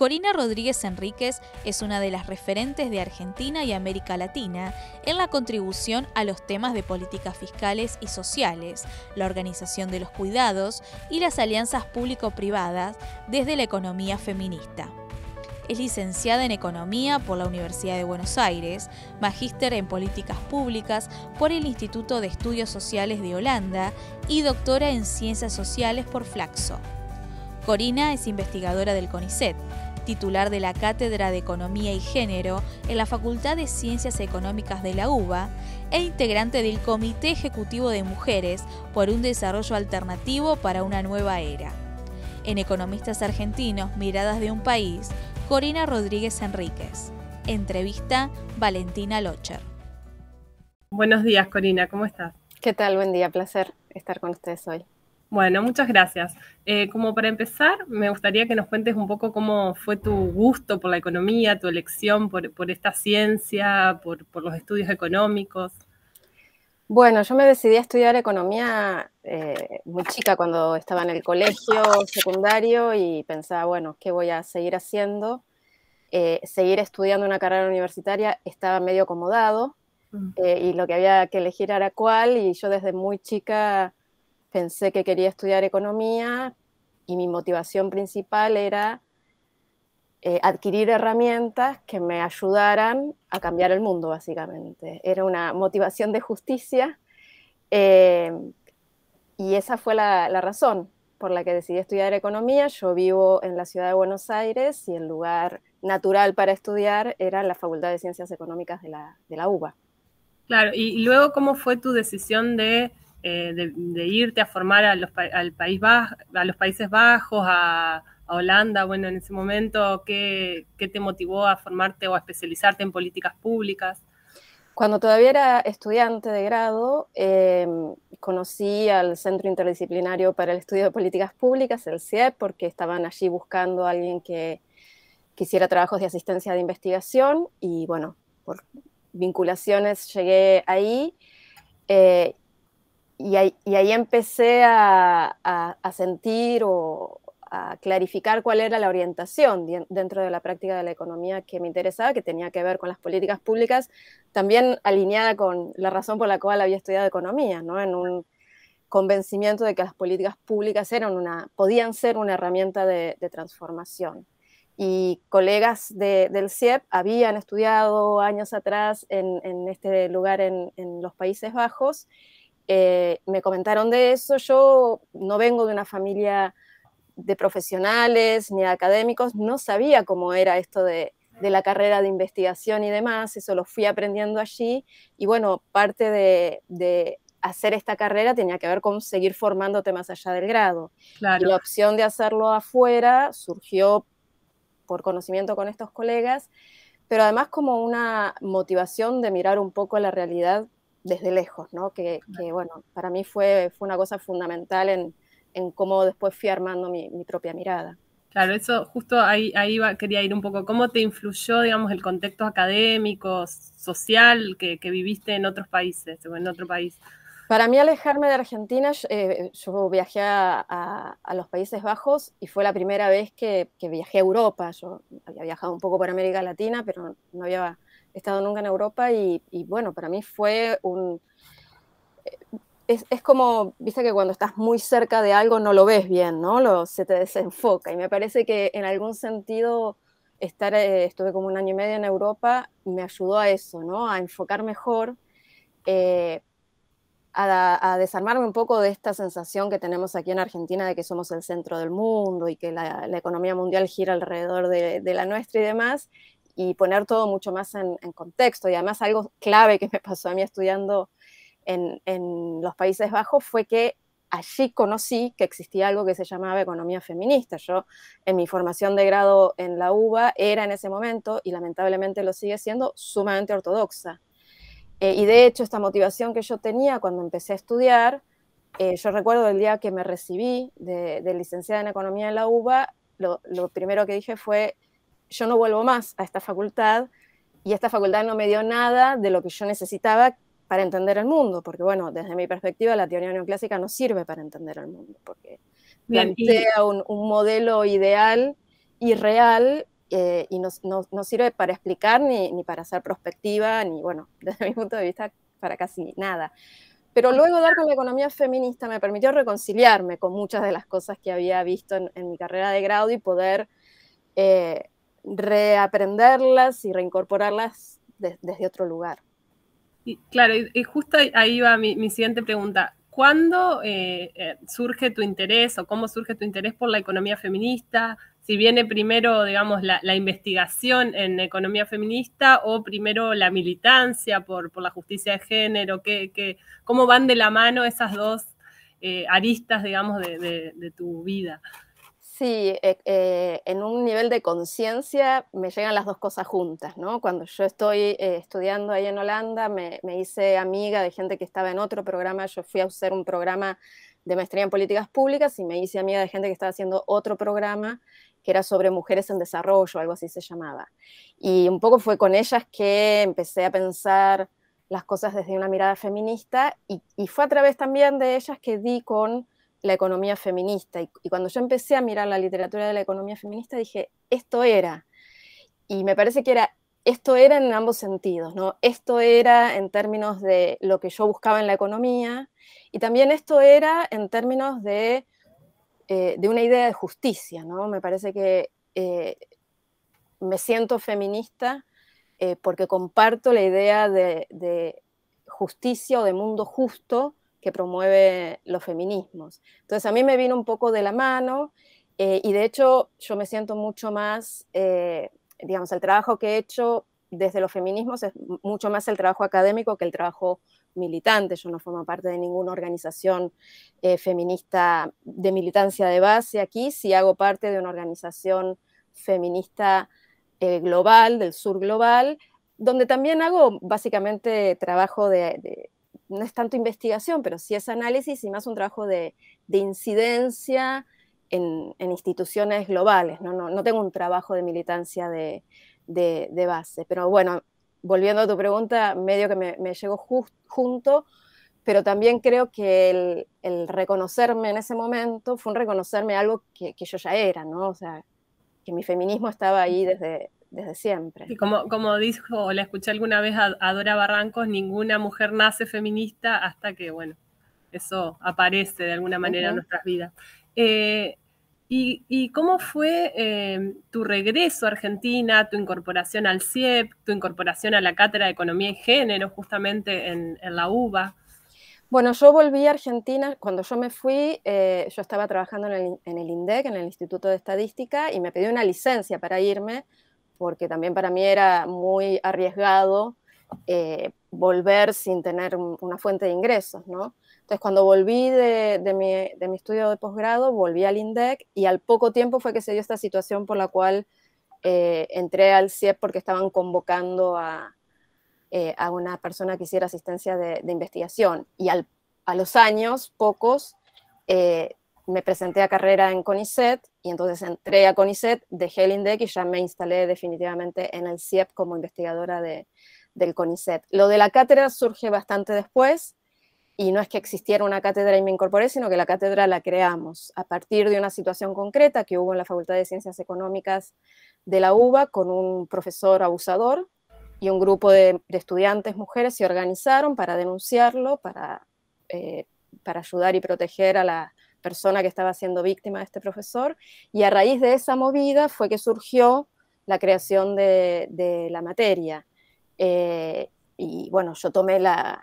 Corina Rodríguez Enríquez es una de las referentes de Argentina y América Latina en la contribución a los temas de políticas fiscales y sociales, la organización de los cuidados y las alianzas público-privadas desde la economía feminista. Es licenciada en Economía por la Universidad de Buenos Aires, magíster en Políticas Públicas por el Instituto de Estudios Sociales de Holanda y doctora en Ciencias Sociales por Flaxo. Corina es investigadora del CONICET, titular de la Cátedra de Economía y Género en la Facultad de Ciencias Económicas de la UBA e integrante del Comité Ejecutivo de Mujeres por un Desarrollo Alternativo para una Nueva Era. En Economistas Argentinos, Miradas de un País, Corina Rodríguez Enríquez. Entrevista Valentina Locher. Buenos días, Corina, ¿cómo estás? ¿Qué tal? Buen día, placer estar con ustedes hoy. Bueno, muchas gracias. Eh, como para empezar, me gustaría que nos cuentes un poco cómo fue tu gusto por la economía, tu elección por, esta ciencia, por, los estudios económicos. Bueno, yo me decidí a estudiar economía eh, muy chica cuando estaba en el colegio secundario y pensaba, bueno, ¿qué voy a seguir haciendo? Eh, seguir estudiando una carrera universitaria estaba medio acomodado mm. y lo que había que elegir era cuál y yo desde muy chica pensé que quería estudiar economía y mi motivación principal era eh, adquirir herramientas que me ayudaran a cambiar el mundo, básicamente. Era una motivación de justicia eh, y esa fue la, la, razón por la que decidí estudiar economía. Yo vivo en la ciudad de Buenos Aires y el lugar natural para estudiar era la Facultad de Ciencias Económicas de la, de la UBA. Claro, y luego, ¿cómo fue tu decisión de eh, de, irte a formar a los, al país a los Países Bajos, a, Holanda? Bueno, en ese momento, ¿qué, ¿qué, te motivó a formarte o a especializarte en políticas públicas? Cuando todavía era estudiante de grado, em, conocí al Centro Interdisciplinario para el Estudio de Políticas Públicas, el CIEP, porque estaban allí buscando a alguien que, quisiera trabajos de asistencia de investigación y bueno, por vinculaciones llegué ahí eh, y, ahí, empecé a, a, sentir o a clarificar cuál era la orientación dentro de la práctica de la economía que me interesaba, que tenía que ver con las políticas públicas, también alineada con la razón por la cual había estudiado economía, ¿no? En un convencimiento de que las políticas públicas eran una, podían ser una herramienta de, transformación y colegas del CIEP habían estudiado años atrás en, este lugar en, los Países Bajos eh, me comentaron de eso, yo no vengo de una familia de profesionales ni académicos, no sabía cómo era esto de, la carrera de investigación y demás, eso lo fui aprendiendo allí y bueno, parte de, hacer esta carrera tenía que ver con seguir formándote más allá del grado. la opción de hacerlo afuera surgió por conocimiento con estos colegas, pero además como una motivación de mirar un poco la realidad desde lejos, ¿no? Que, bueno, para mí fue, fue una cosa fundamental en, en cómo después fui armando mi, mi, propia mirada. Claro, eso justo ahí, ahí quería ir un poco. ¿Cómo te influyó, digamos, el contexto académico, social que, que viviste en otros países en otro país? Para mí alejarme de Argentina, eh, yo viajé a, a, a, los Países Bajos y fue la primera vez que, que viajé a Europa. Yo había viajado un poco por América Latina, pero no había He estado nunca en Europa y, bueno, para mí fue un... Eh, es, como, viste que cuando estás muy cerca de algo no lo ves bien, ¿no? Lo, se te desenfoca y me parece que en algún sentido estar, eh, estuve como un año y medio en Europa, me ayudó a eso, ¿no? A enfocar mejor. Eh, a, desarmarme un poco de esta sensación que tenemos aquí en Argentina de que somos el centro del mundo y que la, economía mundial gira alrededor de, la nuestra y demás, y poner todo mucho más en, contexto. Y además algo clave que me pasó a mí estudiando en, los Países Bajos fue que allí conocí que existía algo que se llamaba economía feminista. Yo en mi formación de grado en la UBA era en ese momento, y lamentablemente lo sigue siendo, sumamente ortodoxa. Eh, y de hecho esta motivación que yo tenía cuando empecé a estudiar, eh, yo recuerdo el día que me recibí de, licenciada en economía en la UBA, lo primero que dije fue, yo no vuelvo más a esta facultad y esta facultad no me dio nada de lo que yo necesitaba para entender el mundo, porque bueno, desde mi perspectiva la teoría neoclásica no sirve para entender el mundo, porque plantea un, modelo ideal y real eh, y no, sirve para explicar ni, para hacer perspectiva, ni bueno, desde mi punto de vista, para casi nada. Pero luego dar con la economía feminista me permitió reconciliarme con muchas de las cosas que había visto en, mi carrera de grado y poder eh, reaprenderlas y reincorporarlas desde otro lugar. claro, y, justo ahí va mi, siguiente pregunta. ¿Cuándo eh, eh, surge tu interés o cómo surge tu interés por la economía feminista? Si viene primero, digamos, la, investigación en economía feminista o primero la militancia por, la justicia de género, ¿Qué, cómo van de la mano esas dos eh, aristas, digamos, de tu vida? Sí, eh, eh, en un nivel de conciencia me llegan las dos cosas juntas, ¿no? Cuando yo estoy eh, estudiando ahí en Holanda, me, hice amiga de gente que estaba en otro programa, yo fui a hacer un programa de maestría en políticas públicas y me hice amiga de gente que estaba haciendo otro programa que era sobre mujeres en desarrollo, algo así se llamaba. Y un poco fue con ellas que empecé a pensar las cosas desde una mirada feminista y fue a través también de ellas que di con la economía feminista. Y, cuando yo empecé a mirar la literatura de la economía feminista, dije, esto era. Y me parece que era, esto era en ambos sentidos, ¿no? Esto era en términos de lo que yo buscaba en la economía y también esto era en términos de, eh, de una idea de justicia, ¿no? Me parece que eh, me siento feminista eh, porque comparto la idea de, de justicia o de mundo justo que promueve los feminismos. Entonces a mí me vino un poco de la mano eh, y de hecho yo me siento mucho más, eh, digamos, el trabajo que he hecho desde los feminismos es mucho más el trabajo académico que el trabajo militante. Yo no formo parte de ninguna organización eh, feminista de militancia de base aquí, sí hago parte de una organización feminista global, del sur global, donde también hago básicamente trabajo de no es tanto investigación, pero sí es análisis y más un trabajo de, incidencia en, instituciones globales. ¿no? No, tengo un trabajo de militancia de, base. Pero bueno, volviendo a tu pregunta, medio que me, llegó justo junto, pero también creo que el, reconocerme en ese momento fue un reconocerme algo que, que yo ya era, ¿no? O sea, que mi feminismo estaba ahí desde, desde siempre. Y como, como dijo, la escuché alguna vez a, Dora Barrancos, ninguna mujer nace feminista hasta que, bueno, eso aparece de alguna manera en nuestras vidas. Eh, y, y, cómo fue eh, tu regreso a Argentina, tu incorporación al CIEP, tu incorporación a la Cátedra de Economía y Género, justamente en, en la UBA? Bueno, yo volví a Argentina, cuando yo me fui, eh, yo estaba trabajando en el, en el, INDEC, en el Instituto de Estadística, y me pedí una licencia para irme, porque también para mí era muy arriesgado eh, volver sin tener una fuente de ingresos, ¿no? Entonces, cuando volví de, mi, estudio de posgrado, volví al INDEC y al poco tiempo fue que se dio esta situación por la cual eh, entré al CIEP porque estaban convocando eh, a, una persona que hiciera asistencia de, investigación. Y a los años, pocos, me presenté a carrera en CONICET y entonces entré a CONICET, dejé el INDEC y ya me instalé definitivamente en el CIEP como investigadora de, del CONICET. Lo de la cátedra surge bastante después y no es que existiera una cátedra y me incorporé, sino que la cátedra la creamos a partir de una situación concreta que hubo en la Facultad de Ciencias Económicas de la UBA con un profesor abusador y un grupo de, estudiantes mujeres se organizaron para denunciarlo, para, eh, para ayudar y proteger a la persona que estaba siendo víctima de este profesor, y a raíz de esa movida fue que surgió la creación de, la materia. Eh, y bueno, yo tomé la,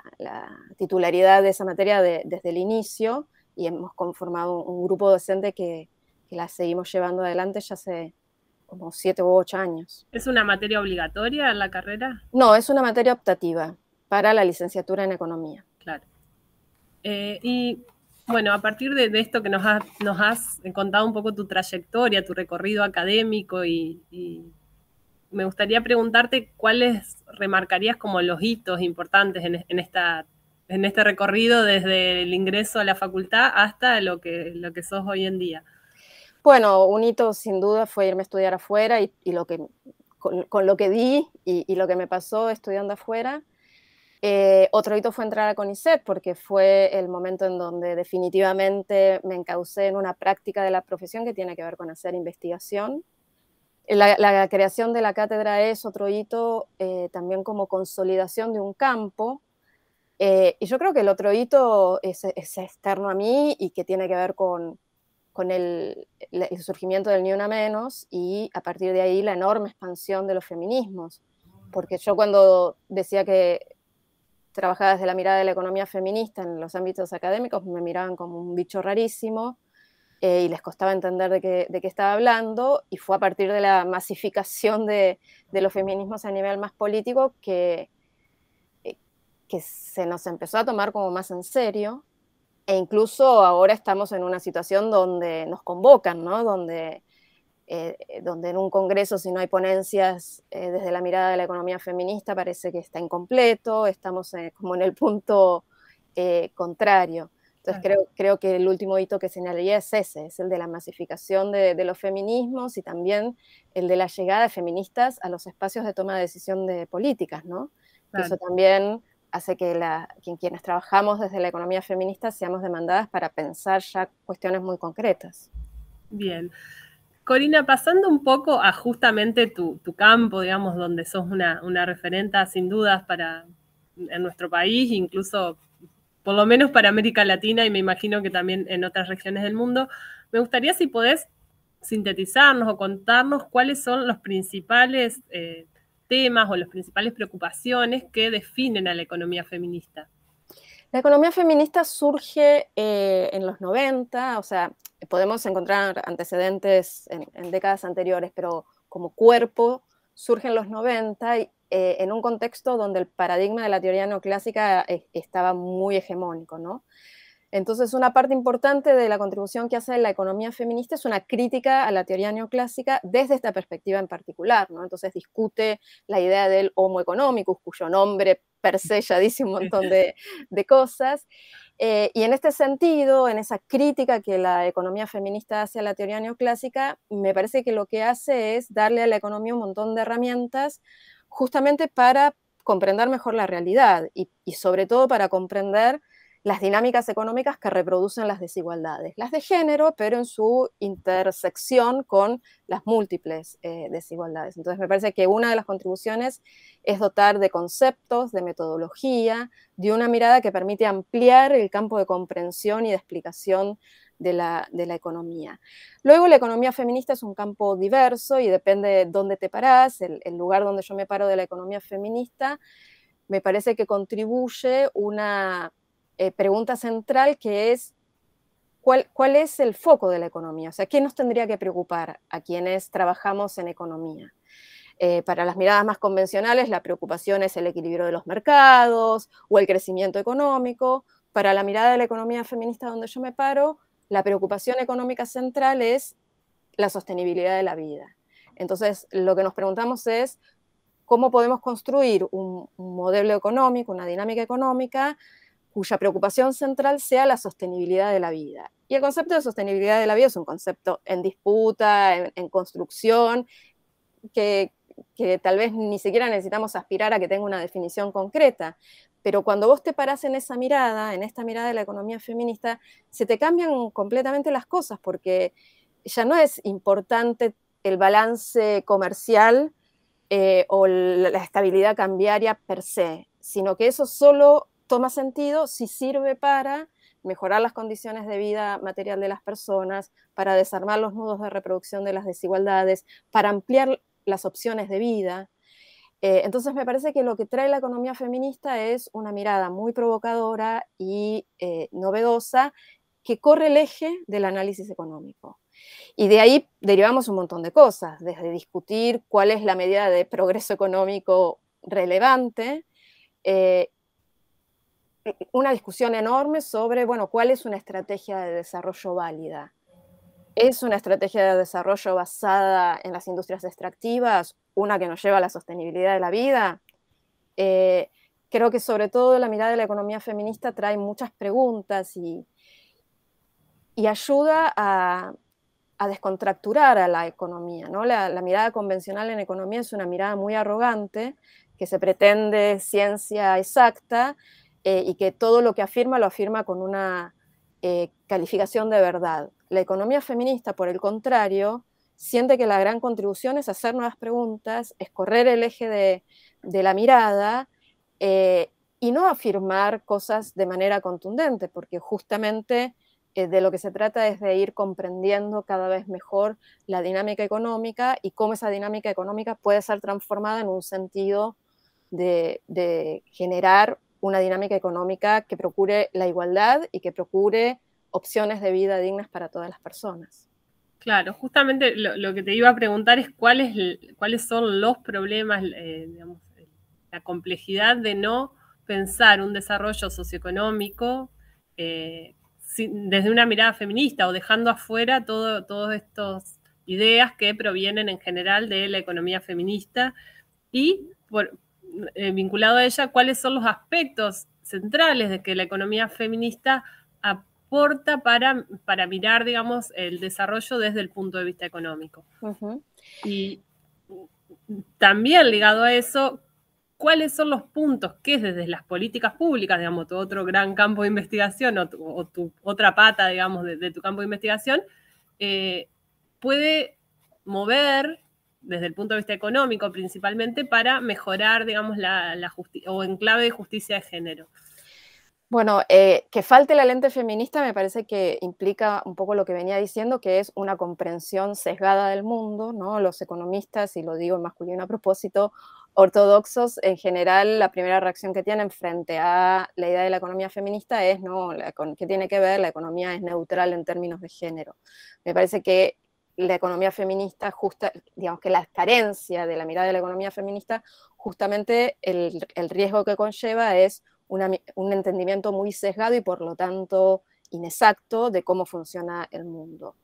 titularidad de esa materia desde el inicio y hemos conformado un, grupo docente que, la seguimos llevando adelante ya hace como siete u ocho años. ¿Es una materia obligatoria en la carrera? No, es una materia optativa para la licenciatura en economía. Claro. Eh, y bueno, a partir de, esto que nos, has contado un poco tu trayectoria, tu recorrido académico y, me gustaría preguntarte cuáles remarcarías como los hitos importantes en, este recorrido desde el ingreso a la facultad hasta lo que, lo que sos hoy en día. Bueno, un hito sin duda fue irme a estudiar afuera y, con, lo que di y, lo que me pasó estudiando afuera. Eh, otro hito fue entrar a CONICET porque fue el momento en donde definitivamente me encaucé en una práctica de la profesión que tiene que ver con hacer investigación. La, creación de la cátedra es otro hito eh, también como consolidación de un campo. Eh, y yo creo que el otro hito es, externo a mí y que tiene que ver con, el, surgimiento del Ni Menos y a partir de ahí la enorme expansión de los feminismos. Porque yo cuando decía que trabajaba desde la mirada de la economía feminista en los ámbitos académicos, me miraban como un bicho rarísimo eh, y les costaba entender de qué, de qué, estaba hablando, y fue a partir de la masificación de, de los feminismos a nivel más político que, eh, que se nos empezó a tomar como más en serio, e incluso ahora estamos en una situación donde nos convocan, ¿no? donde eh, eh, donde en un congreso si no hay ponencias eh, desde la mirada de la economía feminista parece que está incompleto, estamos como en el punto contrario. Entonces creo, creo que el último hito que señalaría es ese, es el de la masificación de, los feminismos y también el de la llegada de feministas a los espacios de toma de decisión de políticas, ¿no? Eso también hace que la, quienes trabajamos desde la economía feminista seamos demandadas para pensar ya cuestiones muy concretas. Bien, Corina, pasando un poco a justamente tu, campo, digamos, donde sos una, referente sin dudas para nuestro país, incluso por lo menos para América Latina y me imagino que también en otras regiones del mundo, me gustaría si podés sintetizarnos o contarnos cuáles son los principales eh, temas o las principales preocupaciones que definen a la economía feminista. La economía feminista surge eh, en los 90, o sea, podemos encontrar antecedentes en, décadas anteriores, pero como cuerpo surge en los 90 eh, en un contexto donde el paradigma de la teoría neoclásica eh, estaba muy hegemónico, ¿no? Entonces, una parte importante de la contribución que hace la economía feminista es una crítica a la teoría neoclásica desde esta perspectiva en particular, ¿no? Entonces discute la idea del homo economicus, cuyo nombre per se ya dice un montón de, cosas. Eh, y en este sentido, en esa crítica que la economía feminista hace a la teoría neoclásica, me parece que lo que hace es darle a la economía un montón de herramientas justamente para comprender mejor la realidad y sobre todo para comprender las dinámicas económicas que reproducen las desigualdades, las de género, pero en su intersección con las múltiples eh, desigualdades. Entonces, me parece que una de las contribuciones es dotar de conceptos, de metodología, de una mirada que permite ampliar el campo de comprensión y de explicación de la, economía. Luego, la economía feminista es un campo diverso y depende de dónde te parás, el, lugar donde yo me paro de la economía feminista, me parece que contribuye una eh, pregunta central que es ¿cuál, es el foco de la economía, o sea, ¿qué nos tendría que preocupar a quienes trabajamos en economía? Eh, para las miradas más convencionales, la preocupación es el equilibrio de los mercados o el crecimiento económico. Para la mirada de la economía feminista donde yo me paro, la preocupación económica central es la sostenibilidad de la vida. Entonces, lo que nos preguntamos es cómo podemos construir un modelo económico, una dinámica económica cuya preocupación central sea la sostenibilidad de la vida. Y el concepto de sostenibilidad de la vida es un concepto en disputa, en, construcción, que, tal vez ni siquiera necesitamos aspirar a que tenga una definición concreta. Pero cuando vos te parás en esa mirada, en esta mirada de la economía feminista, se te cambian completamente las cosas, porque ya no es importante el balance comercial eh, o la estabilidad cambiaria per se, sino que eso solo toma sentido si sirve para mejorar las condiciones de vida material de las personas, para desarmar los nudos de reproducción de las desigualdades, para ampliar las opciones de vida. Eh, entonces me parece que lo que trae la economía feminista es una mirada muy provocadora y eh, novedosa que corre el eje del análisis económico. Y de ahí derivamos un montón de cosas, desde discutir cuál es la medida de progreso económico relevante, eh, una discusión enorme sobre, bueno, cuál es una estrategia de desarrollo válida. ¿Es una estrategia de desarrollo basada en las industrias extractivas, una que nos lleva a la sostenibilidad de la vida? Eh, creo que sobre todo la mirada de la economía feminista trae muchas preguntas y, y ayuda a, descontracturar a la economía. ¿no? La, la mirada convencional en economía es una mirada muy arrogante que se pretende ciencia exacta eh, y que todo lo que afirma lo afirma con una eh, calificación de verdad. La economía feminista, por el contrario, siente que la gran contribución es hacer nuevas preguntas, es correr el eje de, la mirada eh, y no afirmar cosas de manera contundente, porque justamente de lo que se trata es de ir comprendiendo cada vez mejor la dinámica económica y cómo esa dinámica económica puede ser transformada en un sentido de, de generar una dinámica económica que procure la igualdad y que procure opciones de vida dignas para todas las personas. Claro, justamente lo, que te iba a preguntar es cuáles son los problemas, eh, la complejidad de no pensar un desarrollo socioeconómico eh, desde una mirada feminista o dejando afuera todas estas ideas que provienen en general de la economía feminista y por, eh, vinculado a ella, cuáles son los aspectos centrales de que la economía feminista aporta para, para mirar, digamos, el desarrollo desde el punto de vista económico. Y también ligado a eso, cuáles son los puntos que desde las políticas públicas, digamos, tu otro gran campo de investigación o tu, otra pata, digamos, de, tu campo de investigación, eh, puede mover desde el punto de vista económico principalmente, para mejorar, digamos, la, justicia o en clave de justicia de género? Bueno, eh, que falte la lente feminista me parece que implica un poco lo que venía diciendo, que es una comprensión sesgada del mundo, ¿no? Los economistas, y lo digo en masculino a propósito, ortodoxos, en general la primera reacción que tienen frente a la idea de la economía feminista es, ¿no? ¿Qué tiene que ver? La economía es neutral en términos de género. Me parece que la economía feminista, justa, digamos que la carencia de la mirada de la economía feminista, justamente el, riesgo que conlleva es un entendimiento muy sesgado y por lo tanto inexacto de cómo funciona el mundo.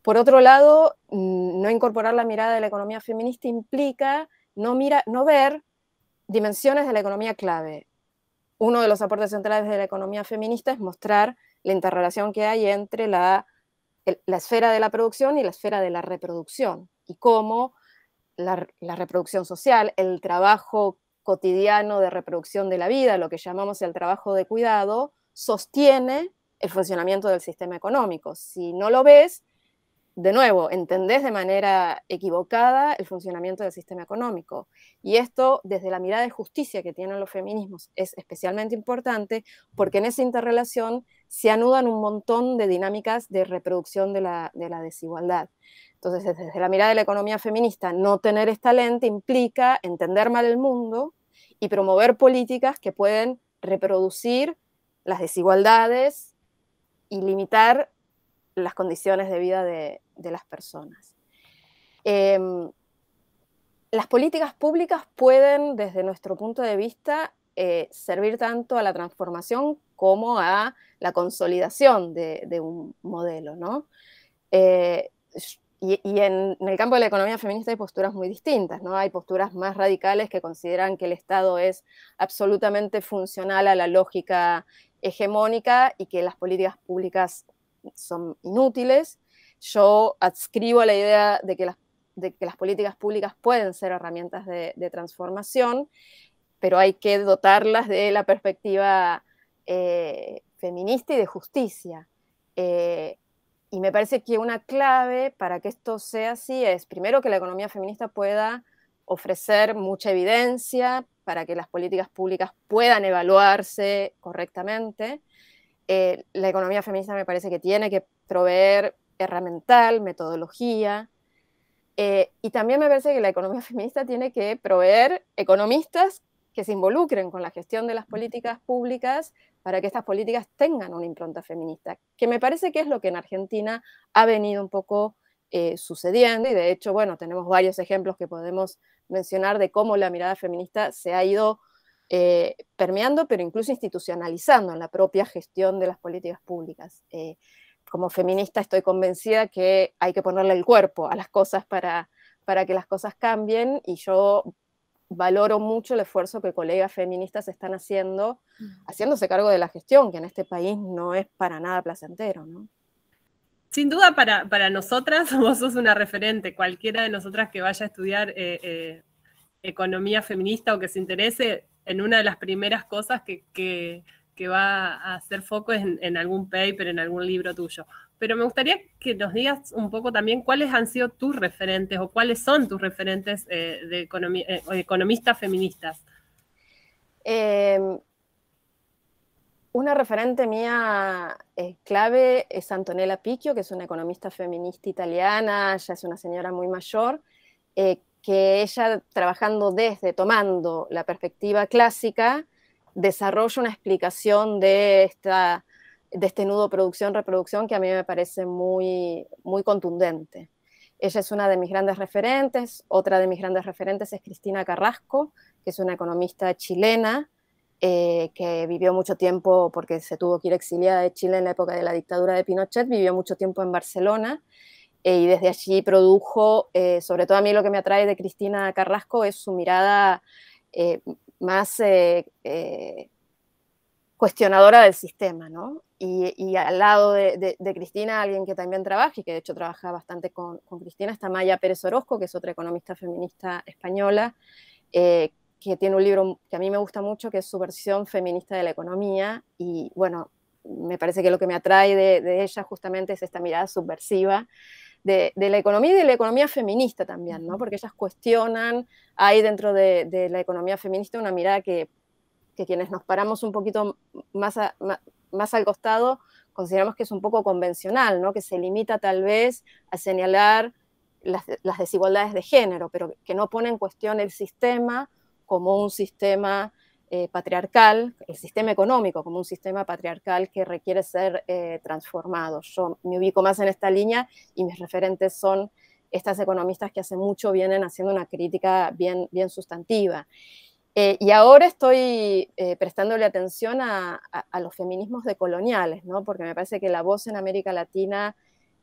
Por otro lado, mm, no incorporar la mirada de la economía feminista implica no, mira, no ver dimensiones de la economía clave. Uno de los aportes centrales de la economía feminista es mostrar la interrelación que hay entre la la esfera de la producción y la esfera de la reproducción, y cómo la, la, reproducción social, el trabajo cotidiano de reproducción de la vida, lo que llamamos el trabajo de cuidado, sostiene el funcionamiento del sistema económico. Si no lo ves, de nuevo, entendés de manera equivocada el funcionamiento del sistema económico. Y esto, desde la mirada de justicia que tienen los feminismos, es especialmente importante porque en esa interrelación se anudan un montón de dinámicas de reproducción de la, desigualdad. Entonces, desde la mirada de la economía feminista, no tener esta lente implica entender mal el mundo y promover políticas que pueden reproducir las desigualdades y limitar las condiciones de vida de, las personas. Em, las políticas públicas pueden, desde nuestro punto de vista, eh, servir tanto a la transformación como a la consolidación de, un modelo, ¿no? Eh, y, en, el campo de la economía feminista hay posturas muy distintas, ¿no? Hay posturas más radicales que consideran que el Estado es absolutamente funcional a la lógica hegemónica y que las políticas públicas son inútiles. Yo adscribo a la idea de que las, las políticas públicas pueden ser herramientas de, de transformación, pero hay que dotarlas de la perspectiva eh, feminista y de justicia. Eh, y me parece que una clave para que esto sea así es, primero, que la economía feminista pueda ofrecer mucha evidencia para que las políticas públicas puedan evaluarse correctamente. Eh, la economía feminista me parece que tiene que proveer herramental, metodología, y también me parece que la economía feminista tiene que proveer economistas que se involucren con la gestión de las políticas públicas para que estas políticas tengan una impronta feminista, que me parece que es lo que en Argentina ha venido un poco eh, sucediendo y de hecho, bueno, tenemos varios ejemplos que podemos mencionar de cómo la mirada feminista se ha ido eh, permeando, pero incluso institucionalizando en la propia gestión de las políticas públicas. Eh, como feminista estoy convencida que hay que ponerle el cuerpo a las cosas para, para que las cosas cambien y yo valoro mucho el esfuerzo que colegas feministas están haciendo, haciéndose cargo de la gestión, que en este país no es para nada placentero, Sin duda para, nosotras, vos sos una referente, cualquiera de nosotras que vaya a estudiar eh, eh, economía feminista o que se interese, en una de las primeras cosas que, que, va a hacer foco es en, en algún paper, en algún libro tuyo pero me gustaría que nos digas un poco también cuáles han sido tus referentes o cuáles son tus referentes eh, de eh, economistas feministas. Em, una referente mía eh, clave es Antonella Picchio, que es una economista feminista italiana, ya es una señora muy mayor, que ella trabajando desde, tomando la perspectiva clásica, desarrolla una explicación de esta de este nudo producción-reproducción que a mí me parece muy, muy contundente. Ella es una de mis grandes referentes, otra de mis grandes referentes es Cristina Carrasco, que es una economista chilena, eh, que vivió mucho tiempo, porque se tuvo que ir exiliada de Chile en la época de la dictadura de Pinochet, vivió mucho tiempo en Barcelona eh, y desde allí produjo, eh, sobre todo a mí lo que me atrae de Cristina Carrasco es su mirada más cuestionadora del sistema, ¿no? Y, al lado de, Cristina, alguien que también trabaja y que de hecho trabaja bastante con, Cristina, está Maya Pérez Orozco, que es otra economista feminista española, eh, que tiene un libro que a mí me gusta mucho, que es su versión feminista de la economía. Y bueno, me parece que lo que me atrae de, ella justamente es esta mirada subversiva de, la economía y de la economía feminista también, ¿no? Porque ellas cuestionan, hay dentro de, de, la economía feminista una mirada que que quienes nos paramos un poquito más, más al costado consideramos que es un poco convencional, ¿no? que se limita tal vez a señalar las, desigualdades de género, pero que no pone en cuestión el sistema como un sistema eh, patriarcal, el sistema económico como un sistema patriarcal que requiere ser eh, transformado. Yo me ubico más en esta línea y mis referentes son estas economistas que hace mucho vienen haciendo una crítica bien, bien sustantiva. Eh, y ahora estoy eh, prestándole atención a, los feminismos decoloniales, ¿no? porque me parece que la voz en América Latina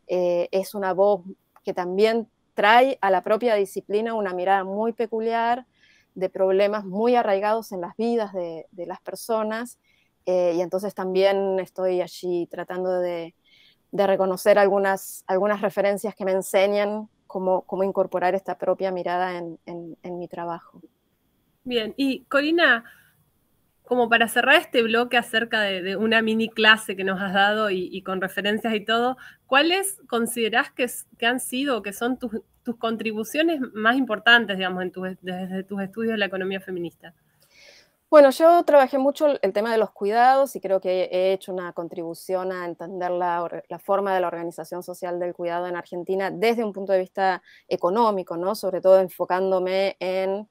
eh, es una voz que también trae a la propia disciplina una mirada muy peculiar de problemas muy arraigados en las vidas de, las personas. y entonces también estoy allí tratando de, reconocer algunas, algunas referencias que me enseñan cómo, cómo incorporar esta propia mirada en mi trabajo. Bien, y Corina, como para cerrar este bloque acerca de, una mini clase que nos has dado y, con referencias y todo, ¿cuáles considerás que, han sido o que son tus, contribuciones más importantes, digamos, tu, desde tus estudios de la economía feminista? Bueno, yo trabajé mucho el tema de los cuidados y creo que he hecho una contribución a entender la, la forma de la organización social del cuidado en Argentina desde un punto de vista económico, ¿no? Sobre todo enfocándome en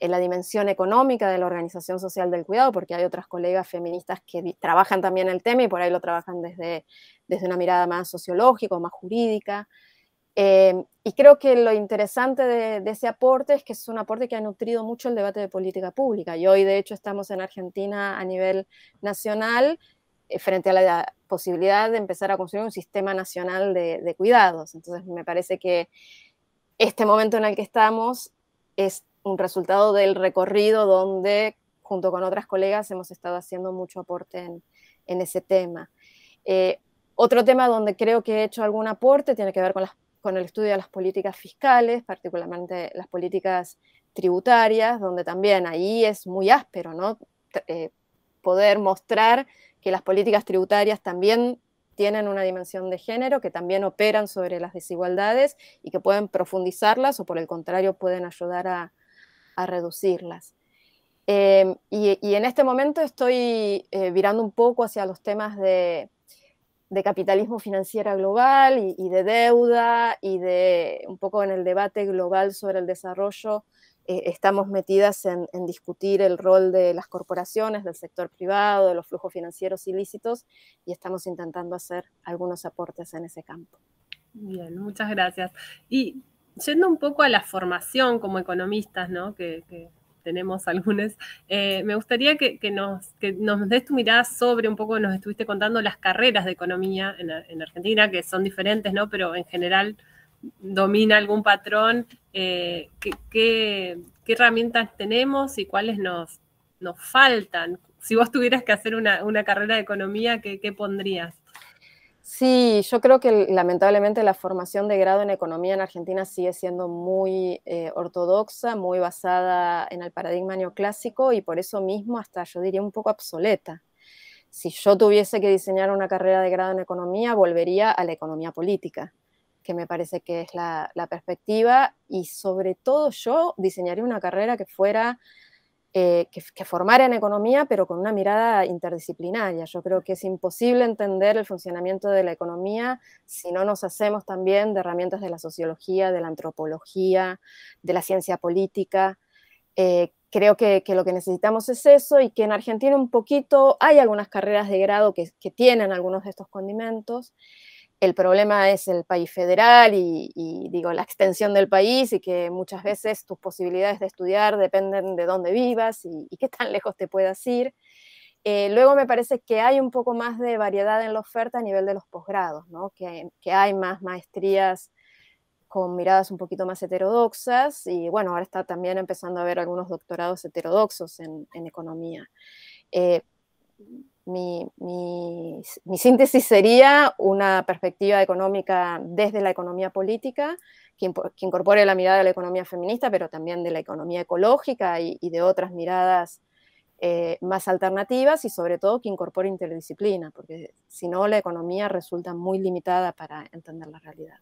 en la dimensión económica de la organización social del cuidado, porque hay otras colegas feministas que trabajan también el tema y por ahí lo trabajan desde, desde una mirada más sociológica, más jurídica. Em, y creo que lo interesante de, ese aporte es que es un aporte que ha nutrido mucho el debate de política pública. Y hoy, de hecho, estamos en Argentina a nivel nacional eh, frente a la posibilidad de empezar a construir un sistema nacional de, de cuidados. Entonces, me parece que este momento en el que estamos es un resultado del recorrido donde junto con otras colegas hemos estado haciendo mucho aporte en, ese tema. Eh, otro tema donde creo que he hecho algún aporte tiene que ver con, las, con el estudio de las políticas fiscales, particularmente las políticas tributarias, donde también ahí es muy áspero, ¿no? Eh, poder mostrar que las políticas tributarias también tienen una dimensión de género, que también operan sobre las desigualdades y que pueden profundizarlas o por el contrario pueden ayudar a, a reducirlas. Em, y, en este momento estoy mirando eh, virando un poco hacia los temas de, capitalismo financiero global y, de deuda y de un poco en el debate global sobre el desarrollo. Eh, estamos metidas en, discutir el rol de las corporaciones, del sector privado, de los flujos financieros ilícitos y estamos intentando hacer algunos aportes en ese campo. Bien, muchas gracias. Y yendo un poco a la formación como economistas, ¿no? Que, tenemos algunos, eh, me gustaría que, nos, nos des tu mirada sobre un poco, nos estuviste contando las carreras de economía en, Argentina, que son diferentes, ¿no? Pero en general domina algún patrón, eh, ¿qué, herramientas tenemos y cuáles nos, nos faltan. Si vos tuvieras que hacer una, carrera de economía, ¿qué, qué pondrías? Sí, yo creo que lamentablemente la formación de grado en economía en Argentina sigue siendo muy eh, ortodoxa, muy basada en el paradigma neoclásico y por eso mismo hasta yo diría un poco obsoleta. Si yo tuviese que diseñar una carrera de grado en economía, volvería a la economía política, que me parece que es la perspectiva, y sobre todo yo diseñaría una carrera que fuera eh, que, que, formara en economía, pero con una mirada interdisciplinaria. Yo creo que es imposible entender el funcionamiento de la economía si no nos hacemos también de herramientas de la sociología, de la antropología, de la ciencia política. Eh, creo que, lo que necesitamos es eso y que en Argentina un poquito hay algunas carreras de grado que tienen algunos de estos condimentos el problema es el país federal y, digo la extensión del país y que muchas veces tus posibilidades de estudiar dependen de dónde vivas y, qué tan lejos te puedas ir. Eh, luego me parece que hay un poco más de variedad en la oferta a nivel de los posgrados, ¿no? que, hay más maestrías con miradas un poquito más heterodoxas y bueno, ahora está también empezando a haber algunos doctorados heterodoxos en, economía. Eh, mi, síntesis sería una perspectiva económica desde la economía política, que, incorpore la mirada de la economía feminista, pero también de la economía ecológica y, de otras miradas eh, más alternativas y sobre todo que incorpore interdisciplina, porque si no la economía resulta muy limitada para entender la realidad.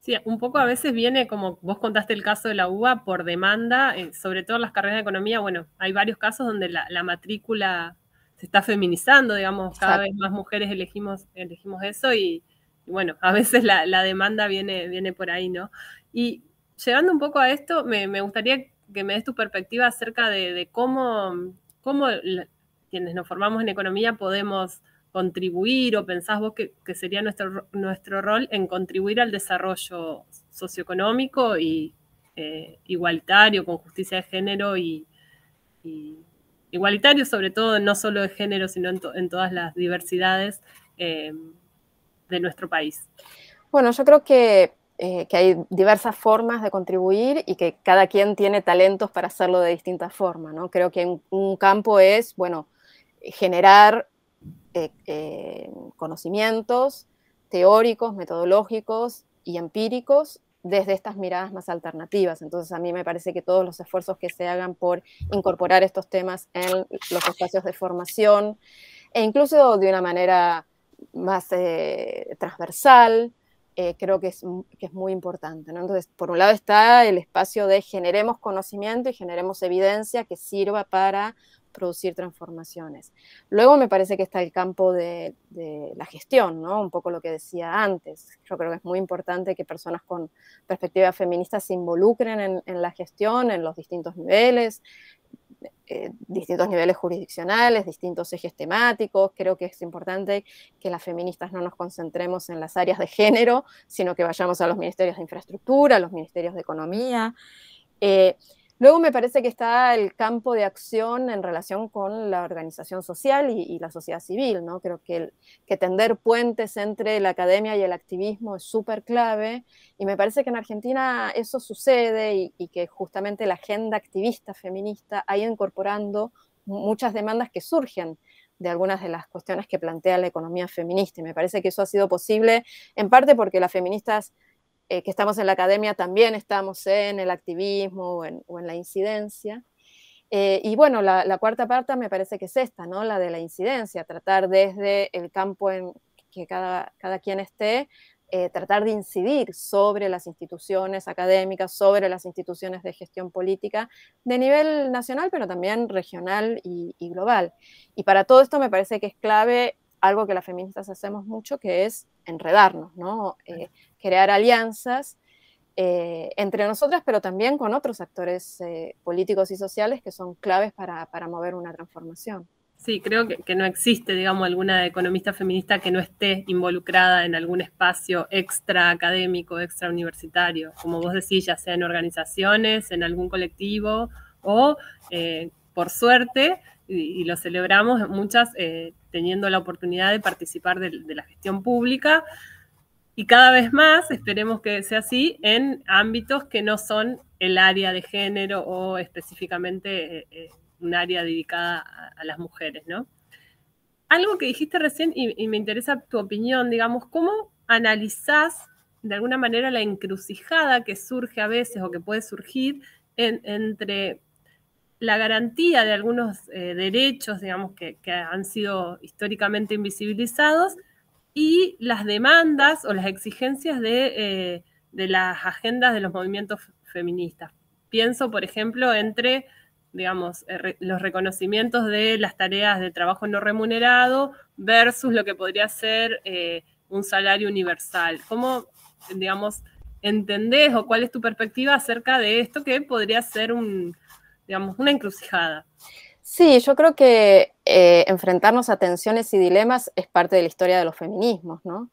Sí, un poco a veces viene, como vos contaste el caso de la UBA, por demanda, eh, sobre todo en las carreras de economía, bueno, hay varios casos donde la matrícula se está feminizando, digamos, cada vez más mujeres elegimos, elegimos eso y, bueno, a veces la, demanda viene, viene por ahí, ¿no? Y llegando un poco a esto, me, gustaría que me des tu perspectiva acerca de, cómo, cómo quienes nos formamos en economía podemos contribuir o pensás vos que, sería nuestro, nuestro rol en contribuir al desarrollo socioeconómico y eh, igualitario, con justicia de género y igualitario sobre todo no solo de género, sino en, todas las diversidades em, de nuestro país. Bueno, yo creo eh, que, hay diversas formas de contribuir y que cada quien tiene talentos para hacerlo de distintas formas, ¿no? Creo que un, campo es, bueno, generar eh, eh, conocimientos teóricos, metodológicos y empíricos desde estas miradas más alternativas. Entonces a mí me parece que todos los esfuerzos que se hagan por incorporar estos temas en los espacios de formación e incluso de una manera más eh, transversal, eh, creo que es, muy importante. Entonces, por un lado está el espacio de generemos conocimiento y generemos evidencia que sirva para producir transformaciones. Luego me parece que está el campo de, la gestión, ¿no? un poco lo que decía antes. Yo creo que es muy importante que personas con perspectiva feminista se involucren en, la gestión, en los distintos niveles, eh, distintos niveles jurisdiccionales, distintos ejes temáticos. Creo que es importante que las feministas no nos concentremos en las áreas de género, sino que vayamos a los ministerios de infraestructura, a los ministerios de economía. Eh, Luego me parece que está el campo de acción en relación con la organización social y, la sociedad civil, ¿no? Creo que, que tender puentes entre la academia y el activismo es súper clave y me parece que en Argentina eso sucede y, y que justamente la agenda activista feminista ha ido incorporando muchas demandas que surgen de algunas de las cuestiones que plantea la economía feminista. Y me parece que eso ha sido posible en parte porque las feministas eh, que estamos en la academia también estamos en el activismo o en, la incidencia. Eh, y bueno, la, cuarta parte me parece que es esta, ¿no? La de la incidencia, tratar desde el campo en que cada, cada quien esté, eh, tratar de incidir sobre las instituciones académicas, sobre las instituciones de gestión política de nivel nacional, pero también regional y global. Y para todo esto me parece que es clave algo que las feministas hacemos mucho, que es enredarnos, ¿no? Eh, crear alianzas eh, entre nosotras, pero también con otros actores eh, políticos y sociales que son claves para, para mover una transformación. Sí, creo que, que, no existe, digamos, alguna economista feminista que no esté involucrada en algún espacio extra académico, extra universitario, como vos decís, ya sea en organizaciones, en algún colectivo o, por suerte, y, lo celebramos, muchas eh, teniendo la oportunidad de participar de, la gestión pública y cada vez más, esperemos que sea así, en ámbitos que no son el área de género o específicamente eh, eh, un área dedicada a, las mujeres, ¿no? Algo que dijiste recién y, me interesa tu opinión, digamos, ¿cómo analizás de alguna manera la encrucijada que surge a veces o que puede surgir entre la garantía de algunos eh, derechos, digamos, que, han sido históricamente invisibilizados, y las demandas o las exigencias de, eh, las agendas de los movimientos feministas. Pienso, por ejemplo, entre digamos, eh, los reconocimientos de las tareas de trabajo no remunerado versus lo que podría ser un salario universal. ¿Cómo, digamos, entendés o cuál es tu perspectiva acerca de esto que podría ser un, digamos, una encrucijada. Sí, yo creo que eh, enfrentarnos a tensiones y dilemas es parte de la historia de los feminismos, ¿no?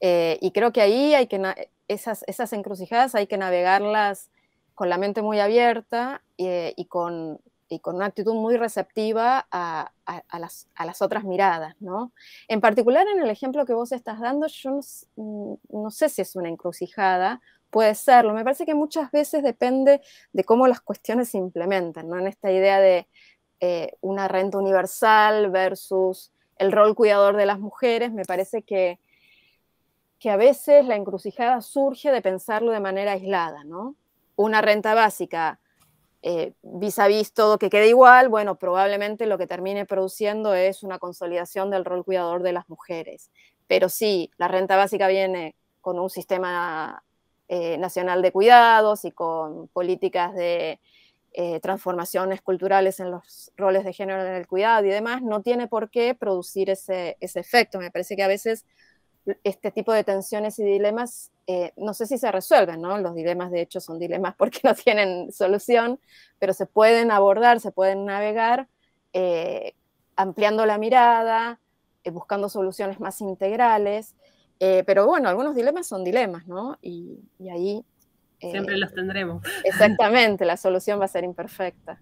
Eh, y creo que ahí hay que, esas, encrucijadas hay que navegarlas con la mente muy abierta eh, y, con, una actitud muy receptiva a, las, otras miradas, ¿no? En particular en el ejemplo que vos estás dando, yo no mm, sé si es una encrucijada puede serlo. Me parece que muchas veces depende de cómo las cuestiones se implementan, ¿no? En esta idea de eh, una renta universal versus el rol cuidador de las mujeres, me parece que, que a veces la encrucijada surge de pensarlo de manera aislada, ¿no? Una renta básica vis a vis todo que quede igual, bueno, probablemente lo que termine produciendo es una consolidación del rol cuidador de las mujeres. Pero sí, la renta básica viene con un sistema eh, nacional de cuidados y con políticas de eh, transformaciones culturales en los roles de género en el cuidado y demás, no tiene por qué producir ese, efecto. Me parece que a veces este tipo de tensiones y dilemas, eh, no sé si se resuelven, ¿no? Los dilemas de hecho son dilemas porque no tienen solución, pero se pueden abordar, se pueden navegar ampliando la mirada, buscando soluciones más integrales eh, pero bueno, algunos dilemas son dilemas, ¿no? Y, y ahí... Siempre eh, los tendremos. Exactamente, la solución va a ser imperfecta.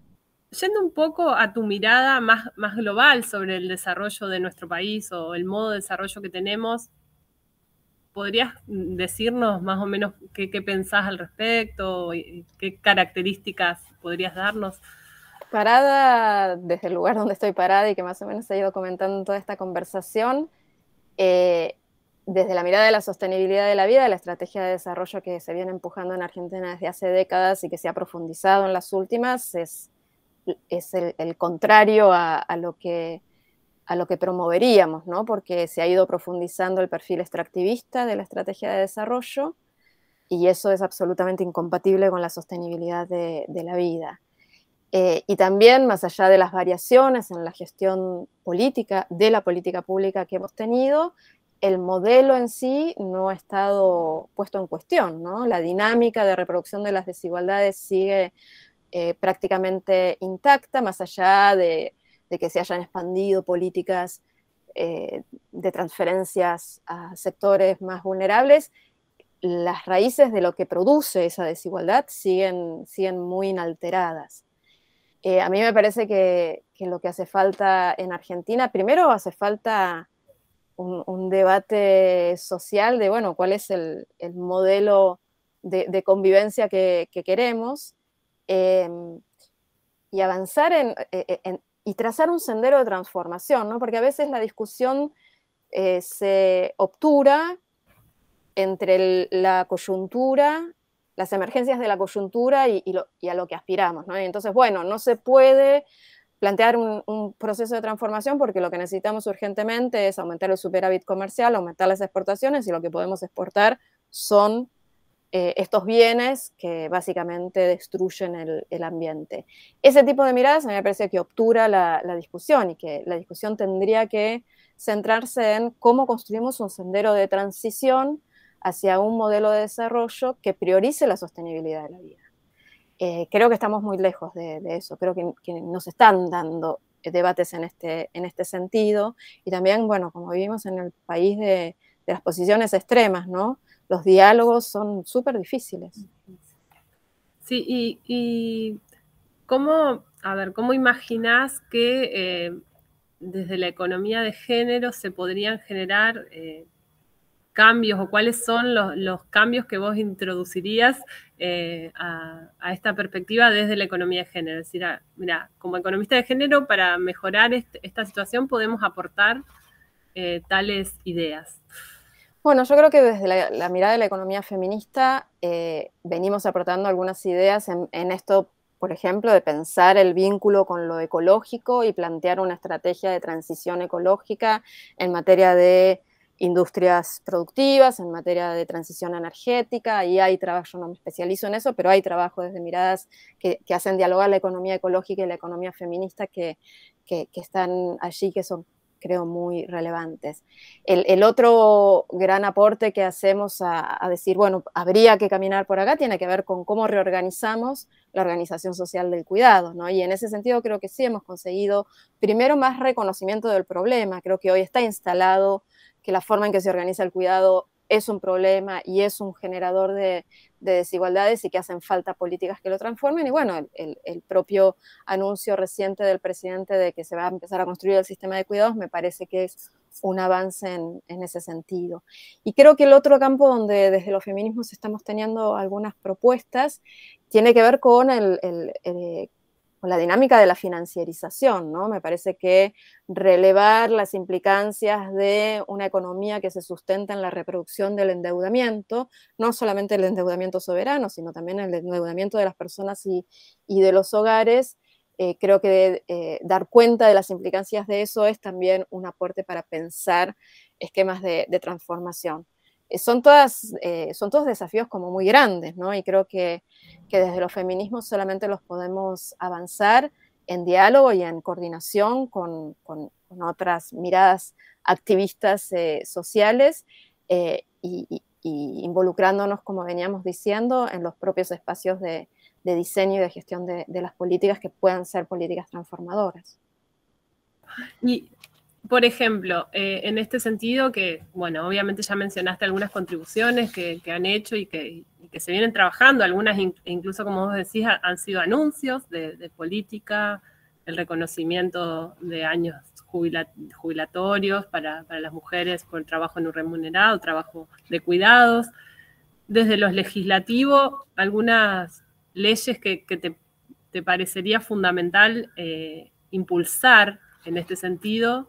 Yendo un poco a tu mirada más, más global sobre el desarrollo de nuestro país o el modo de desarrollo que tenemos, ¿podrías decirnos más o menos qué, qué pensás al respecto? Y ¿Qué características podrías darnos? Parada desde el lugar donde estoy parada y que más o menos he ido comentando toda esta conversación, eh, desde la mirada de la sostenibilidad de la vida, la estrategia de desarrollo que se viene empujando en Argentina desde hace décadas y que se ha profundizado en las últimas, es, es el, contrario a, lo que, a lo que promoveríamos, ¿no? porque se ha ido profundizando el perfil extractivista de la estrategia de desarrollo y eso es absolutamente incompatible con la sostenibilidad de, la vida. Eh, y también, más allá de las variaciones en la gestión política, de la política pública que hemos tenido, el modelo en sí no ha estado puesto en cuestión, ¿no? La dinámica de reproducción de las desigualdades sigue eh, prácticamente intacta, más allá de, que se hayan expandido políticas eh, de transferencias a sectores más vulnerables, las raíces de lo que produce esa desigualdad siguen, siguen muy inalteradas. Eh, a mí me parece que lo que hace falta en Argentina, primero hace falta un, debate social de, bueno, cuál es el, modelo de, convivencia que, queremos em, y avanzar e, e, en, y trazar un sendero de transformación, ¿no? Porque a veces la discusión eh, se obtura entre la coyuntura, las emergencias de la coyuntura y, lo, a lo que aspiramos, ¿no? entonces, bueno, no se puede plantear un, proceso de transformación porque lo que necesitamos urgentemente es aumentar el superávit comercial, aumentar las exportaciones y lo que podemos exportar son eh, estos bienes que básicamente destruyen el, ambiente. Ese tipo de miradas a me parece que obtura la, la discusión y que la discusión tendría que centrarse en cómo construimos un sendero de transición hacia un modelo de desarrollo que priorice la sostenibilidad de la vida. Eh, creo que estamos muy lejos de, eso, creo que, nos están dando eh, debates en este, en este sentido y también, bueno, como vivimos en el país de, las posiciones extremas, ¿no? Los diálogos son súper difíciles. Sí, y, cómo, a ver, ¿cómo imaginás que eh, desde la economía de género se podrían generar cambios o cuáles son los, los cambios que vos introducirías eh, a, esta perspectiva desde la economía de género. Es decir, mira, como economista de género, para mejorar esta situación podemos aportar eh, tales ideas. Bueno, yo creo que desde la, mirada de la economía feminista eh, venimos aportando algunas ideas en esto, por ejemplo, de pensar el vínculo con lo ecológico y plantear una estrategia de transición ecológica en materia de industrias productivas, en materia de transición energética, y hay trabajo, no me especializo en eso, pero hay trabajo desde miradas que, hacen dialogar la economía ecológica y la economía feminista que, están allí, que son creo muy relevantes. El, otro gran aporte que hacemos a, a, decir, bueno, habría que caminar por acá, tiene que ver con cómo reorganizamos la organización social del cuidado, ¿no? Y en ese sentido creo que sí hemos conseguido, primero, más reconocimiento del problema, creo que hoy está instalado que la forma en que se organiza el cuidado es un problema y es un generador de, desigualdades y que hacen falta políticas que lo transformen. Y bueno, el, propio anuncio reciente del presidente de que se va a empezar a construir el sistema de cuidados me parece que es un avance en, ese sentido. Y creo que el otro campo donde desde los feminismos estamos teniendo algunas propuestas tiene que ver con el eh, la dinámica de la financiarización, ¿no? Me parece que relevar las implicancias de una economía que se sustenta en la reproducción del endeudamiento, no solamente el endeudamiento soberano, sino también el endeudamiento de las personas y, de los hogares, eh, creo que eh, dar cuenta de las implicancias de eso es también un aporte para pensar esquemas de transformación. Eh, son, todas, eh, son todos desafíos como muy grandes, ¿no? Y creo que, desde los feminismos solamente los podemos avanzar en diálogo y en coordinación con, con, otras miradas activistas eh, sociales y, involucrándonos, como veníamos diciendo, en los propios espacios de, de diseño y de gestión de, de las políticas que puedan ser políticas transformadoras. Y por ejemplo, eh, en este sentido que, bueno, obviamente ya mencionaste algunas contribuciones que, han hecho y que, se vienen trabajando, algunas incluso, como vos decís, han sido anuncios de, política, el reconocimiento de años jubilatorios para, las mujeres por trabajo no remunerado, trabajo de cuidados. Desde los legislativos, algunas leyes que, te, parecería fundamental eh, impulsar en este sentido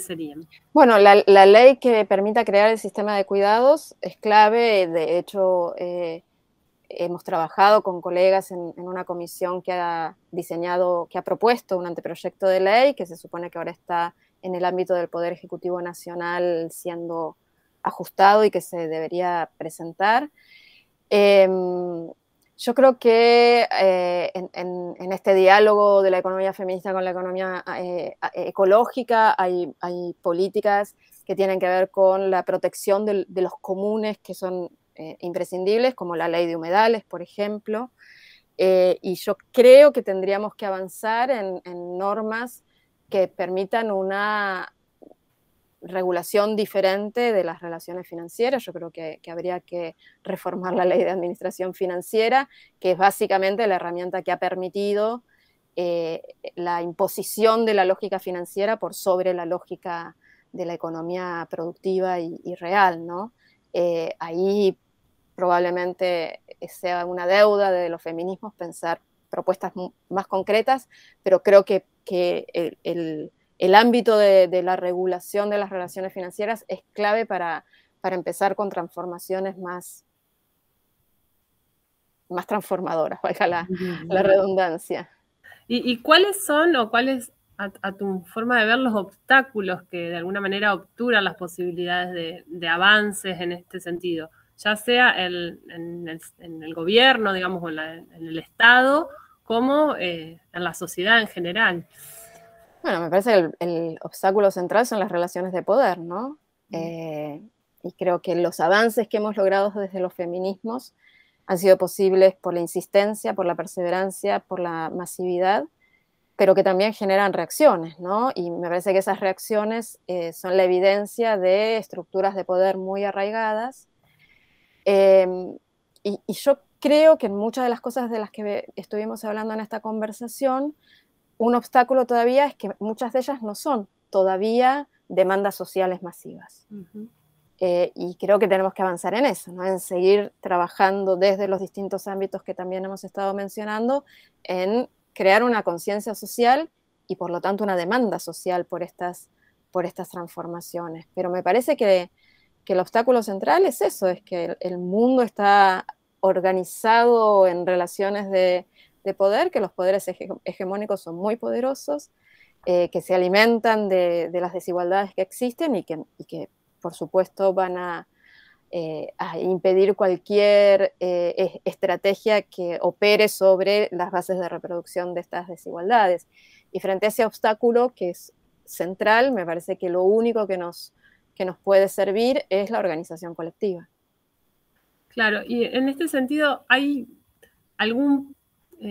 serían? Bueno, la, ley que permita crear el sistema de cuidados es clave. De hecho, eh, hemos trabajado con colegas en, una comisión que ha diseñado, que ha propuesto un anteproyecto de ley que se supone que ahora está en el ámbito del Poder Ejecutivo Nacional siendo ajustado y que se debería presentar. Em, yo creo que eh, en, este diálogo de la economía feminista con la economía eh, eh, ecológica hay, políticas que tienen que ver con la protección de, los comunes que son imprescindibles, como la ley de humedales, por ejemplo. y yo creo que tendríamos que avanzar en normas que permitan una regulación diferente de las relaciones financieras. Yo creo que, habría que reformar la ley de administración financiera, que es básicamente la herramienta que ha permitido eh, la imposición de la lógica financiera por sobre la lógica de la economía productiva y, real. ¿no? Eh, ahí probablemente sea una deuda de los feminismos pensar propuestas más concretas, pero creo que, que el el ámbito de, la regulación de las relaciones financieras es clave para, empezar con transformaciones más, más transformadoras, valga la, redundancia. ¿Y, cuáles son o cuáles, a, tu forma de ver, los obstáculos que de alguna manera obturan las posibilidades de, de avances en este sentido? Ya sea en, el, gobierno, digamos, o en el Estado, como eh, en la sociedad en general. Bueno, me parece que el, obstáculo central son las relaciones de poder, ¿no? Eh, y creo que los avances que hemos logrado desde los feminismos han sido posibles por la insistencia, por la perseverancia, por la masividad, pero que también generan reacciones, ¿no? Y me parece que esas reacciones eh, son la evidencia de estructuras de poder muy arraigadas. Em, y, y, yo creo que en muchas de las cosas de las que estuvimos hablando en esta conversación un obstáculo todavía es que muchas de ellas no son todavía demandas sociales masivas. Eh, y creo que tenemos que avanzar en eso, en seguir trabajando desde los distintos ámbitos que también hemos estado mencionando, en crear una conciencia social y por lo tanto una demanda social por estas, por estas transformaciones. Pero me parece que, el obstáculo central es eso, es que el mundo está organizado en relaciones de de poder, que los poderes hegemónicos son muy poderosos, eh, que se alimentan de, las desigualdades que existen y que, por supuesto, van a, eh, impedir cualquier eh, estrategia que opere sobre las bases de reproducción de estas desigualdades. Y frente a ese obstáculo que es central, me parece que lo único que nos, que nos puede servir es la organización colectiva. Claro, y en este sentido, ¿hay algún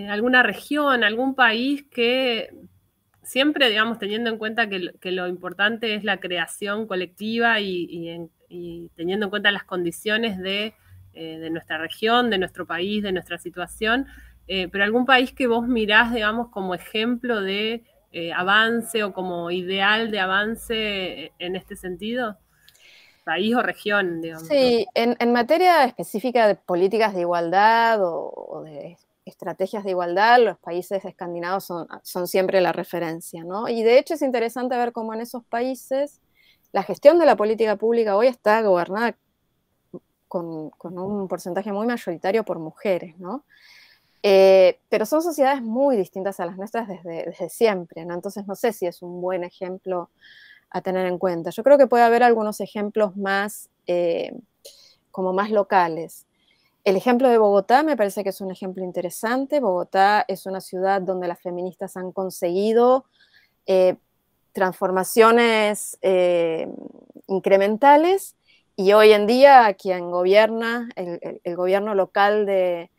alguna región, algún país que siempre, digamos, teniendo en cuenta que, lo importante es la creación colectiva y, teniendo en cuenta las condiciones eh, de, nuestra región, de nuestro país, de nuestra situación, eh, pero algún país que vos mirás, digamos, como ejemplo de eh, avance o como ideal de avance en este sentido país o región, digamos. Sí, en, materia específica de políticas de igualdad o, o de estrategias de igualdad, los países escandinavos son, son siempre la referencia, ¿no? Y de hecho es interesante ver cómo en esos países la gestión de la política pública hoy está gobernada con, un porcentaje muy mayoritario por mujeres, ¿no? Eh, pero son sociedades muy distintas a las nuestras desde, siempre, Entonces no sé si es un buen ejemplo a tener en cuenta. Yo creo que puede haber algunos ejemplos más, eh, como más locales. El ejemplo de Bogotá me parece que es un ejemplo interesante. Bogotá es una ciudad donde las feministas han conseguido eh, transformaciones eh, incrementales y hoy en día quien gobierna, el, gobierno local de,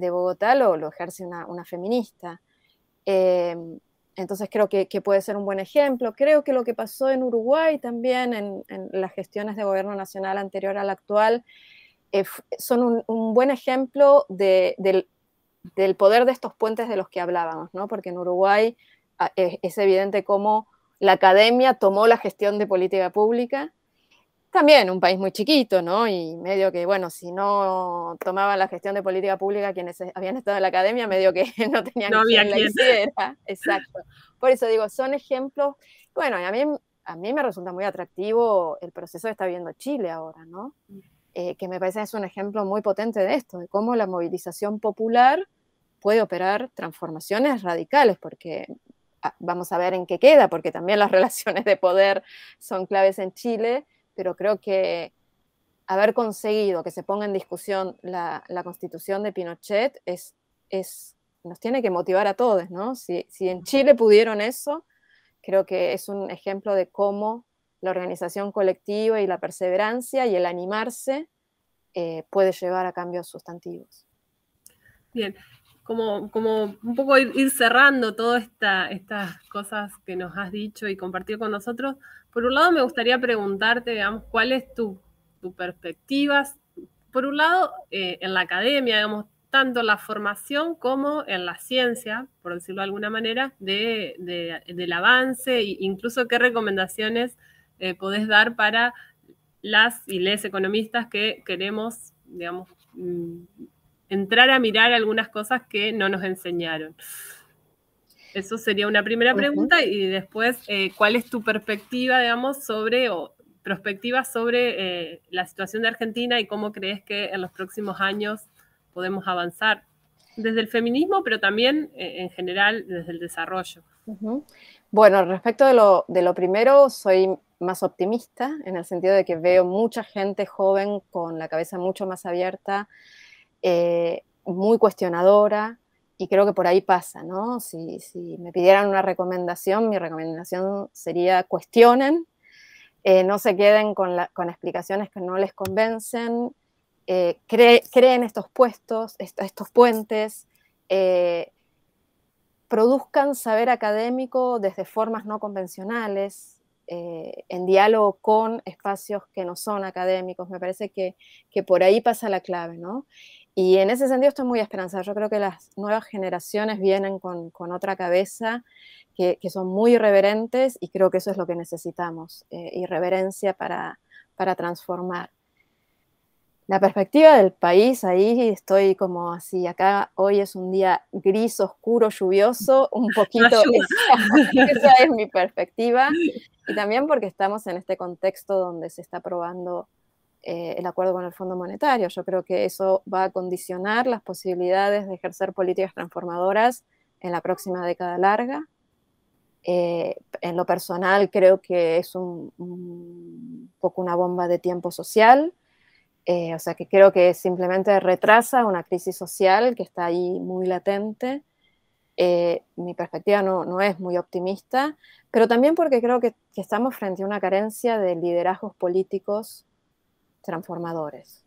Bogotá lo, ejerce una, feminista. Em, entonces creo que, puede ser un buen ejemplo. Creo que lo que pasó en Uruguay también, en, en las gestiones de gobierno nacional anterior a la actual, eh, son un, buen ejemplo del, poder de estos puentes de los que hablábamos, ¿no? porque en Uruguay ah, es, evidente cómo la academia tomó la gestión de política pública también un país muy chiquito, ¿no? Y medio que, bueno, si no tomaban la gestión de política pública quienes habían estado en la academia, medio que no tenían no había quien Exacto. Por eso digo, son ejemplos. Bueno, a mí, a mí me resulta muy atractivo el proceso que está viendo Chile ahora, ¿no? Eh, que me parece es un ejemplo muy potente de esto, de cómo la movilización popular puede operar transformaciones radicales, porque ah, vamos a ver en qué queda, porque también las relaciones de poder son claves en Chile, pero creo que haber conseguido que se ponga en discusión la, constitución de Pinochet es, es, nos tiene que motivar a todos, ¿no? si en Chile pudieron eso, creo que es un ejemplo de cómo la organización colectiva y la perseverancia y el animarse eh, puede llevar a cambios sustantivos. Bien, como, un poco ir, cerrando todas estas cosas que nos has dicho y compartido con nosotros, por un lado me gustaría preguntarte, digamos, cuál es tu, tu perspectiva, por un lado, eh, en la academia, digamos, tanto en la formación como en la ciencia, por decirlo de alguna manera, del avance e incluso qué recomendaciones eh, podés dar para las y les economistas que queremos, digamos, mm, entrar a mirar algunas cosas que no nos enseñaron. Eso sería una primera pregunta y después, eh, ¿cuál es tu perspectiva, digamos, sobre o perspectiva sobre eh, la situación de Argentina y cómo crees que en los próximos años podemos avanzar desde el feminismo, pero también en general desde el desarrollo? Bueno, respecto de lo, primero, soy más optimista en el sentido de que veo mucha gente joven con la cabeza mucho más abierta, eh, muy cuestionadora, y creo que por ahí pasa, ¿no? Si, me pidieran una recomendación, mi recomendación sería cuestionen, eh, no se queden con, explicaciones que no les convencen, eh, creen estos puestos, estos puentes, produzcan saber académico desde formas no convencionales, eh, en diálogo con espacios que no son académicos. Me parece que, por ahí pasa la clave, ¿no? Y en ese sentido estoy muy esperanzada. Yo creo que las nuevas generaciones vienen con, otra cabeza, que, son muy irreverentes y creo que eso es lo que necesitamos, eh, irreverencia para, para transformar la perspectiva del país, ahí estoy como así, acá hoy es un día gris, oscuro, lluvioso, un poquito, esa, es mi perspectiva, y también porque estamos en este contexto donde se está aprobando eh, el acuerdo con el Fondo Monetario, yo creo que eso va a condicionar las posibilidades de ejercer políticas transformadoras en la próxima década larga. Eh, en lo personal creo que es un poco una bomba de tiempo social, eh, o sea que creo que simplemente retrasa una crisis social que está ahí muy latente. Eh, mi perspectiva no, no, es muy optimista, pero también porque creo que, estamos frente a una carencia de liderazgos políticos transformadores.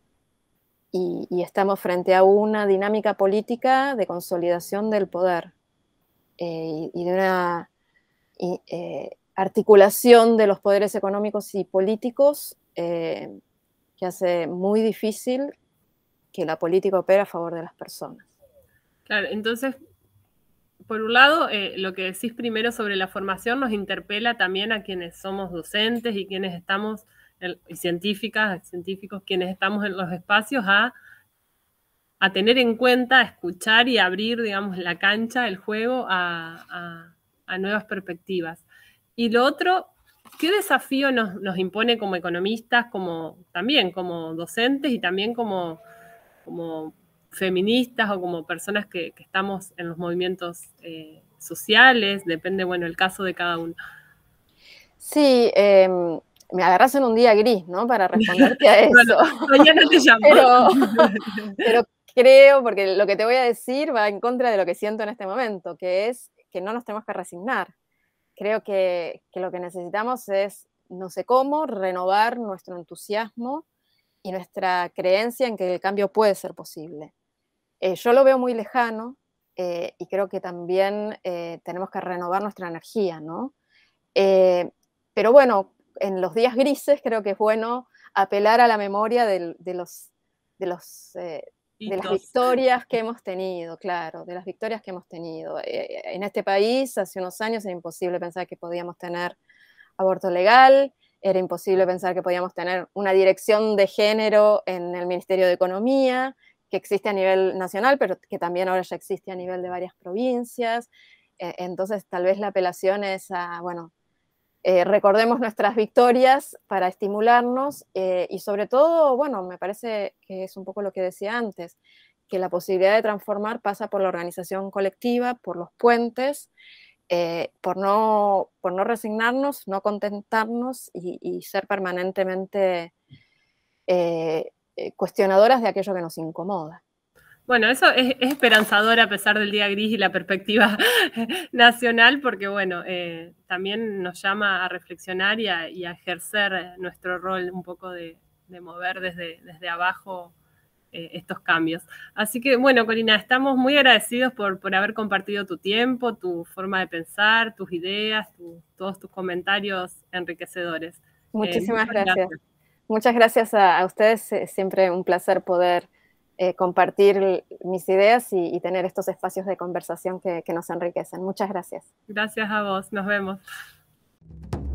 Y, estamos frente a una dinámica política de consolidación del poder eh, y, de una articulación de los poderes económicos y políticos eh, que hace muy difícil que la política opere a favor de las personas. Claro, entonces, por un lado, eh, lo que decís primero sobre la formación nos interpela también a quienes somos docentes y quienes estamos, científicas, científicos, quienes estamos en los espacios a, tener en cuenta, a escuchar y abrir, digamos, la cancha, el juego a, a nuevas perspectivas. Y lo otro, ¿Qué desafío nos, impone como economistas, como también como docentes y también como, como feministas o como personas que, estamos en los movimientos eh, sociales? Depende, bueno, el caso de cada uno. Sí, em, me agarras en un día gris, ¿no? Para responderte a eso. no te llamo. pero creo, porque lo que te voy a decir va en contra de lo que siento en este momento, que es que no nos tenemos que resignar creo que, que lo que necesitamos es, no sé cómo, renovar nuestro entusiasmo y nuestra creencia en que el cambio puede ser posible. Eh, yo lo veo muy lejano eh, y creo que también eh, tenemos que renovar nuestra energía, ¿no? pero bueno, en los días grises creo que es bueno apelar a la memoria de, los, de los, de las victorias que hemos tenido, claro, de las victorias que hemos tenido. Eh, eh, en este país, hace unos años, era imposible pensar que podíamos tener aborto legal, era imposible pensar que podíamos tener una dirección de género en el Ministerio de Economía, que existe a nivel nacional, pero que también ahora ya existe a nivel de varias provincias. Eh, entonces, tal vez la apelación es a, bueno, eh, recordemos nuestras victorias para estimularnos eh, y sobre todo, bueno, me parece que es un poco lo que decía antes, que la posibilidad de transformar pasa por la organización colectiva, por los puentes, eh, por, no, por no resignarnos, no contentarnos y ser permanentemente cuestionadoras de aquello que nos incomoda. Bueno, eso es, esperanzador a pesar del día gris y la perspectiva nacional, porque bueno, eh, también nos llama a reflexionar y a, ejercer eh, nuestro rol un poco de, mover desde, abajo eh, estos cambios. Así que bueno, Corina, estamos muy agradecidos por, por haber compartido tu tiempo, tu forma de pensar, tus ideas, todos tus comentarios enriquecedores. Muchísimas gracias. Muchas gracias a, a ustedes, siempre un placer poder eh, compartir mis ideas y, tener estos espacios de conversación que, que nos enriquecen. Muchas gracias. Gracias a vos, nos vemos.